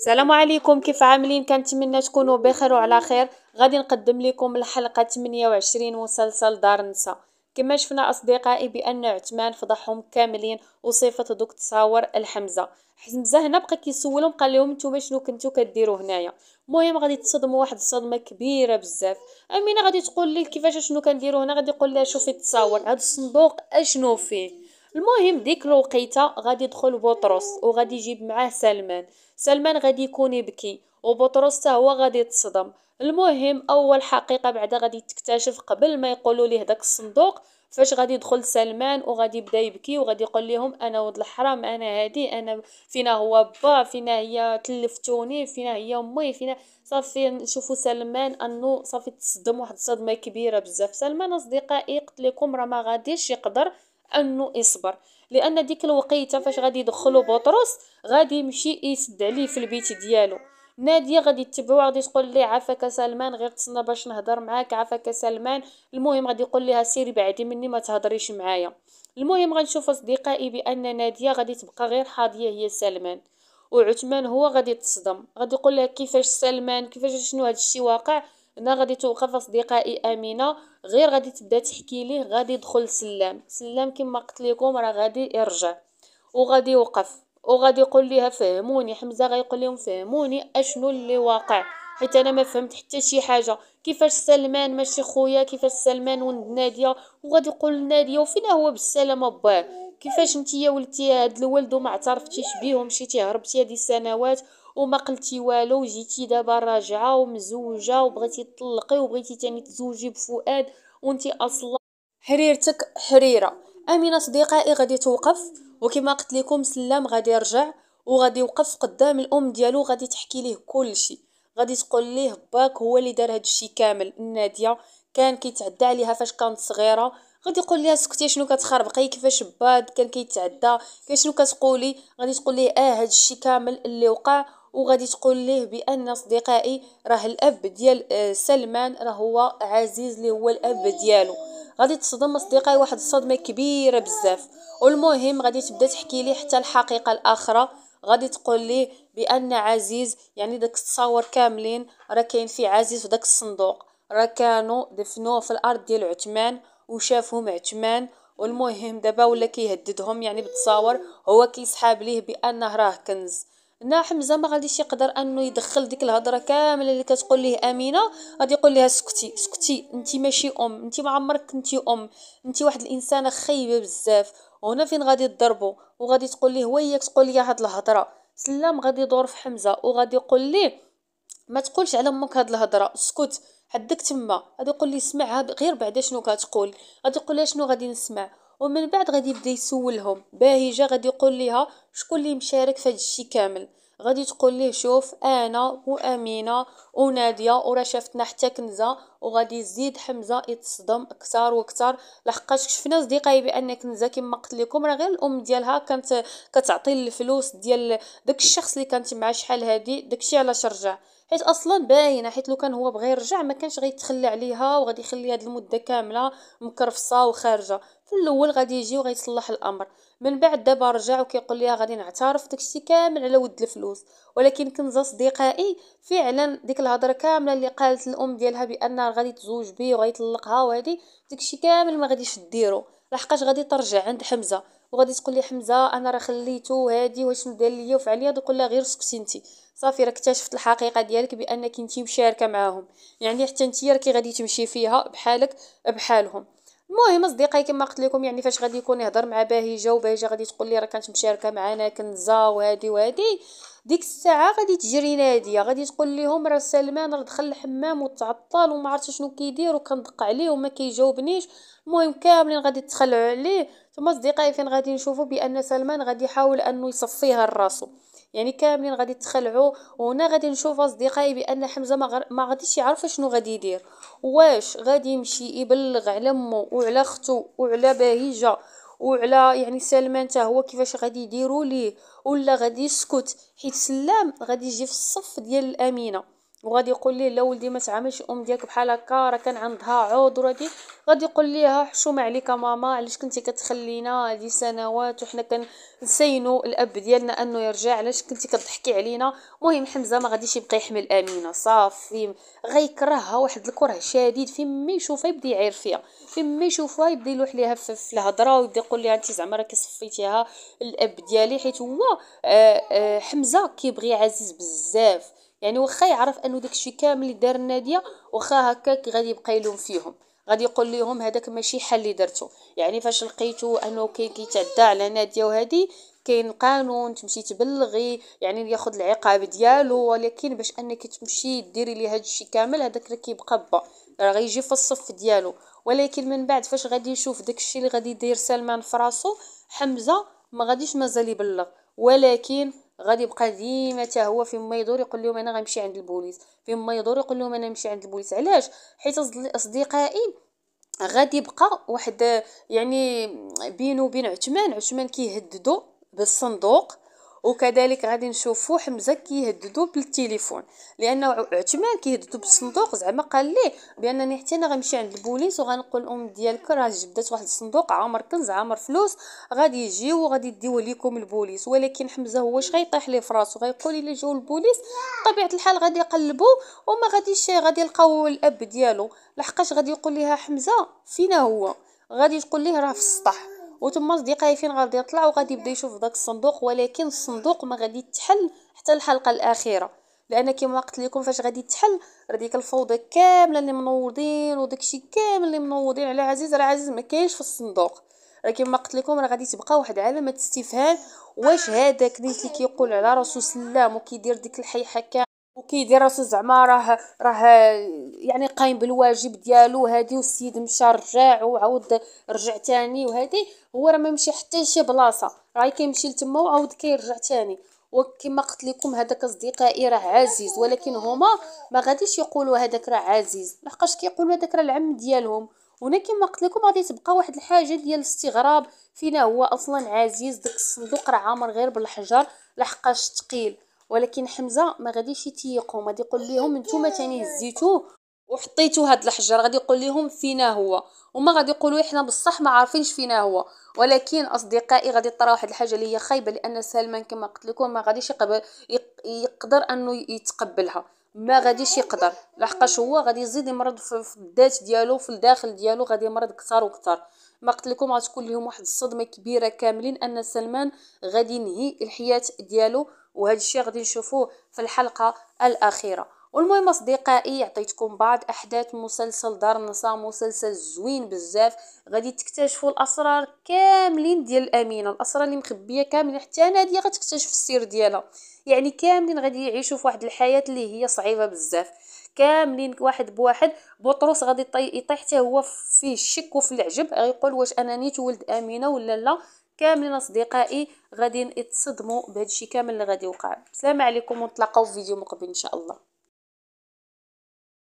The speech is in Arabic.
السلام عليكم كيف عاملين كنتمنى تكونوا بخير وعلى خير غادي نقدم لكم الحلقه 28 مسلسل دار النساء كما شفنا اصدقائي بان عثمان فضحهم كاملين وصيفط دوك تصاور الحمزه حمزه هنا بقى كيسولهم قال لهم نتوما شنو كنتو كديروا هنايا المهم غادي تصدموا واحد الصدمه كبيره بزاف امينه غادي تقول لي كيفاش شنو كنديروا هنا غادي يقول لها شوفي التصاور هذا الصندوق اشنو فيه المهم ديك الوقيته غادي يدخل بطرس وغادي يجيب معاه سلمان سلمان غادي يكون يبكي وبطرس حتى هو غادي يتصدم المهم اول حقيقه بعدا غادي تكتشف قبل ما يقولوا ليه داك الصندوق فاش غادي يدخل سلمان وغادي يبدا يبكي وغادي يقول لهم انا ولد الحرام انا هادي انا فينا هو با فينا هي تلفتوني فينا هي امي فينا صافي نشوفوا سلمان انه صافي تصدم واحد الصدمه كبيره بزاف سلمان اصدقائي قلت لكم راه ما غاديش يقدر انه يصبر لان ديك الوقيته فاش غادي يدخلو بطرس غادي يمشي يسد عليه في البيت ديالو ناديه غادي تتبعو غادي تقول ليه عافاك سلمان غير تسنى باش نهضر معاك عافاك سلمان المهم غادي يقول لها سيري بعدي مني ما تهضريش معايا المهم غنشوف اصدقائي بان ناديه غادي تبقى غير حاضيه هي سلمان وعثمان هو غادي يتصدم غادي يقول لها كيفاش سلمان كيفاش شنو هذا الشيء واقع هنا غادي توقف اصدقائي امينه غير غادي تبدا تحكي ليه غادي يدخل سلام سلام كما قلت لكم راه غادي يرجع وغادي يوقف وغادي يقول ليها فهموني حمزه غيقول لهم فهموني اشنو اللي واقع حيت انا ما فهمت حتى شي حاجه كيفاش سلمان ماشي خويا كيفاش سلمان ولد ناديه وغادي يقول لناديه وفينا هو بالسلامه باه كيفاش نتيا ولدتي هاد الولد وما اعترفتيش بيه ومشيتي هربتي هاد السنوات وما قلتي والو وجيتي دابا راجعه ومزوجه وبغيتي تطلقي وبغيتي تاني تزوجي بفؤاد وانت اصلا حريرتك حريره امينه صديقائي غادي توقف وكما قلت لكم سلام غادي يرجع وغادي يوقف قدام الام ديالو غادي تحكي ليه كل شيء غادي تقول ليه باك هو اللي دار هذا الشيء كامل ناديه كان كيتعدى عليها فاش كانت صغيره غادي يقول ليها سكتي شنو كتخربقي كيفاش باد كان كيتعدى كان شنو كتقولي غادي تقول ليه اه هذا الشيء كامل اللي وقع وغادي تقول ليه بان اصدقائي راه الاب ديال آه، سلمان راه هو عزيز اللي هو الاب ديالو غادي تصدم اصدقائي واحد الصدمه كبيره بزاف والمهم غادي تبدا تحكي ليه حتى الحقيقه الاخرى غادي تقول لي بان عزيز يعني داك التصاور كاملين راه كاين في عزيز في داك الصندوق راه كانوا دفنوه في الارض ديال عثمان وشافهم عثمان والمهم دابا ولا كيهددهم يعني بالتصاور هو كيسحاب ليه بانه راه كنز هنا حمزه ما غاديش يقدر انه يدخل ديك الهضره كامله اللي كتقول ليه امينه غادي يقول ليها سكتي سكتي انت ماشي ام انت ما عمرك كنتي ام انت واحد الانسانه خايبه بزاف وهنا فين غادي تضربو وغادي تقول ليه وياك تقول ليا هاد الهضره سلام غادي يدور في حمزه وغادي يقول ليه ما تقولش على امك هاد الهضره اسكت حدك تما غادي يقول لي سمعها غير بعدا شنو كتقول غادي يقول لها شنو غادي نسمع ومن بعد غادي يبدا يسولهم باهي جا غادي يقول ليها شكون اللي مشارك في هذا الشيء كامل غادي تقول ليه شوف انا وامينه وناديه ورا شافتنا حتى كنزه وغادي يزيد حمزه يتصدم اكثر واكثر لحقاش شفنا صديقاي بان كنزه كما قلت لكم راه غير الام ديالها كانت كتعطي الفلوس ديال داك الشخص اللي كانت معاه شحال هادي داكشي علاش رجع حيت اصلا باينه حيت لو كان هو بغى يرجع ما كانش غيتخلى عليها وغادي يخلي هاد المده كامله مكرفصه وخارجه في الاول غادي يجي وغيصلح الامر من بعد دابا رجع وكيقول ليها غادي نعترف داكشي كامل على ود الفلوس ولكن كنزه اصدقائي فعلا ديك الهضره كامله اللي قالت الام ديالها بان غادي تزوج بيه وغادي يطلقها وهادي داكشي كامل ما غاديش ديرو لحقاش غادي ترجع عند حمزه وغادي تقول لي حمزه انا راه خليته وهادي واش مدار ليا وفعل ليا تقول لها غير سكتي انت صافي راه اكتشفت الحقيقه ديالك بانك انت مشاركه معاهم يعني حتى انت راكي غادي تمشي فيها بحالك بحالهم المهم اصدقائي كما قلت لكم يعني فاش غادي يكون يهضر مع بهيجه وبهيجه غادي تقول لي راه كانت مشاركه معنا كنزه وهادي وهادي ديك الساعه غادي تجري ناديه غادي تقول لهم راه سلمان راه دخل الحمام وتعطل وما عرفتش شنو كيدير وكندق عليه وما كيجاوبنيش المهم كاملين غادي تخلعوا عليه ثم اصدقائي فين غادي نشوفوا بان سلمان غادي يحاول انه يصفيها لراسو يعني كاملين غادي تخلعوا وهنا غادي نشوف اصدقائي بان حمزه ما, غر... ما غاديش يعرف شنو غادي يدير واش غادي يمشي يبلغ على مو وعلى اختو وعلى بهيجه وعلى يعني سلمان حتى هو كيفاش غادي يديروا ليه ولا غادي يسكت حيت سلام غادي يجي في الصف ديال الامينه وغادي يقول لي لا ولدي ما تعاملش الام ديالك بحال هكا راه كان عندها عود دي غادي يقول ليها حشومه عليك ماما علاش كنتي كتخلينا هذه سنوات وحنا كنسينو الاب ديالنا انه يرجع علاش كنتي كتضحكي علينا المهم حمزه ما غاديش يبقى يحمل امينه صافي غيكرهها واحد الكره شديد فين ما يشوفها يبدا يعير فيها فين ما يشوفها يبدا يلوح ليها في الهضره ويبدا يقول ليها انت زعما راكي صفيتيها الاب ديالي حيت هو آه، آه، حمزه كيبغي عزيز بزاف يعني واخا يعرف انه داكشي كامل اللي دار ناديه واخا هكاك غادي يبقى يلوم فيهم غادي يقول لهم هذاك ماشي حل اللي درتو يعني فاش لقيتو انه كاين كيتعدى على ناديه وهذه كاين قانون تمشي تبلغي يعني ياخذ العقاب ديالو ولكن باش انك تمشي ديري ليه هذا الشيء كامل هذاك راه كيبقى با راه غيجي في الصف ديالو ولكن من بعد فاش غادي يشوف داك الشيء اللي غادي يدير سلمان فراسو حمزه ما غاديش مازال يبلغ ولكن غادي يبقى ديما حتى هو فين ما يدور يقول لهم انا غنمشي عند البوليس فين ما يدور يقول لهم انا نمشي عند البوليس علاش حيت اصدقائي غادي يبقى واحد يعني بينه وبين عثمان عثمان كيهددو بالصندوق وكذلك غادي نشوفو حمزه كيهددو بالتليفون لانه عثمان كيهددو بالصندوق زعما قال ليه بانني حتى انا غنمشي عند البوليس وغنقول الام ديالك راه جبدات واحد الصندوق عامر كنز عامر فلوس غادي يجيو وغادي يديوه ليكم البوليس ولكن حمزه هو واش غيطيح ليه في راسو غيقول الا جاو البوليس بطبيعه الحال غادي يقلبو وما غاديش غادي يلقاو الاب ديالو لحقاش غادي يقول ليها حمزه فينا هو غادي تقول ليه راه في السطح وتما اصدقائي فين غادي يطلع وغادي يبدا يشوف داك الصندوق ولكن الصندوق ما غادي يتحل حتى الحلقه الاخيره لان كما قلت لكم فاش غادي تحل راه ديك الفوضى كامله اللي منوضين وداكشي كامل اللي منوضين على عزيز راه عزيز ما كاينش في الصندوق راه ما قلت لكم راه غادي تبقى واحد علامه استفهام واش هذاك اللي كيقول على راسو سلام وكيدير ديك الحيحه وكيدير راسو زعما راه راه يعني قايم بالواجب ديالو هادي والسيد مشى رجع وعاود رجع تاني وهادي هو راه ما يمشي حتى شي بلاصه راه كيمشي لتما وعاود كيرجع تاني وكما قلت لكم هذاك اصدقائي راه عزيز ولكن هما ما غاديش يقولوا هذاك راه عزيز لحقاش كيقولوا هذاك راه العم ديالهم هنا كما قلت لكم غادي تبقى واحد الحاجه ديال الاستغراب فينا هو اصلا عزيز داك الصندوق راه عامر غير بالحجر لحقاش ثقيل ولكن حمزه ما غاديش يتيقهم غادي يقول لهم نتوما تاني هزيتوه وحطيتو هاد الحجر غادي يقول لهم فينا هو وما غادي يقولوا احنا بصح ما عارفينش فينا هو ولكن اصدقائي غادي طرا واحد الحاجه اللي هي خايبه لان سلمان كما قلت لكم ما غاديش يقبل يقدر انه يتقبلها ما غاديش يقدر لحقاش هو غادي يزيد يمرض في الذات ديالو في الداخل ديالو غادي يمرض كثر وكثر ما قلت لكم غتكون لهم واحد الصدمه كبيره كاملين ان سلمان غادي ينهي الحياه ديالو وهذا الشيء غادي نشوفوه في الحلقه الاخيره والمهم اصدقائي عطيتكم بعض احداث مسلسل دار النصا مسلسل زوين بزاف غادي تكتشفوا الاسرار كاملين ديال الامينه الاسرار اللي مخبيه كاملين حتى ناديه غتكتشف السر ديالها يعني كاملين غادي يعيشوا في واحد الحياه اللي هي صعيبه بزاف كاملين واحد بواحد بطرس غادي يطيح حتى هو فيه الشك وفي العجب غيقول واش انا نيت ولد امينه ولا لا كاملين اصدقائي غادي يتصدموا بهذا الشيء كامل اللي غادي يوقع السلام عليكم ونتلاقاو في فيديو مقبل ان شاء الله